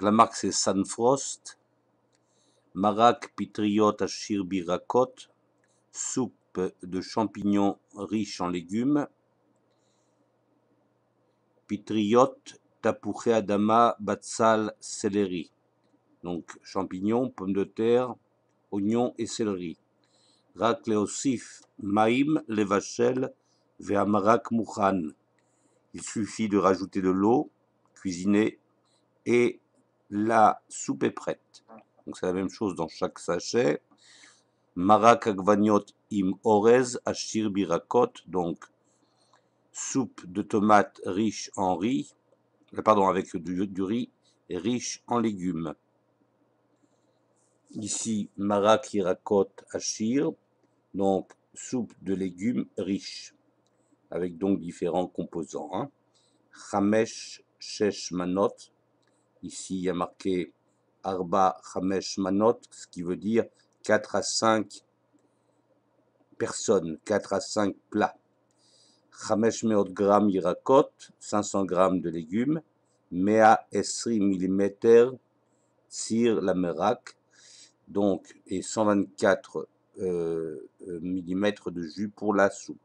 la marque c'est Sanfrost, Marak Pitriot ashirbi, Birakot, soupe de champignons riche en légumes, Pitriot Tapouché Adama Batsal Céleri. Donc champignons, pommes de terre, oignons et céleri. osif Maïm Levachel Veamarak Mouchan. Il suffit de rajouter de l'eau, cuisiner et la soupe est prête. Donc c'est la même chose dans chaque sachet. Marak agvaniot im orez ashir birakot. Donc soupe de tomates riche en riz. Euh, pardon, avec du, riz riche en légumes. Ici, marak irakot ashir. Donc soupe de légumes riche. Avec donc différents composants. Hein. Hamesh shesh manot Ici, il y a marqué Arba Hamesh Manot, ce qui veut dire 4 à 5 personnes, 4 à 5 plats. Hamesh Meot Gram Yirakot, 500 grammes de légumes. Mea Esri Millimeter, Sir la donc, et 124 euh, euh, mm de jus pour la soupe.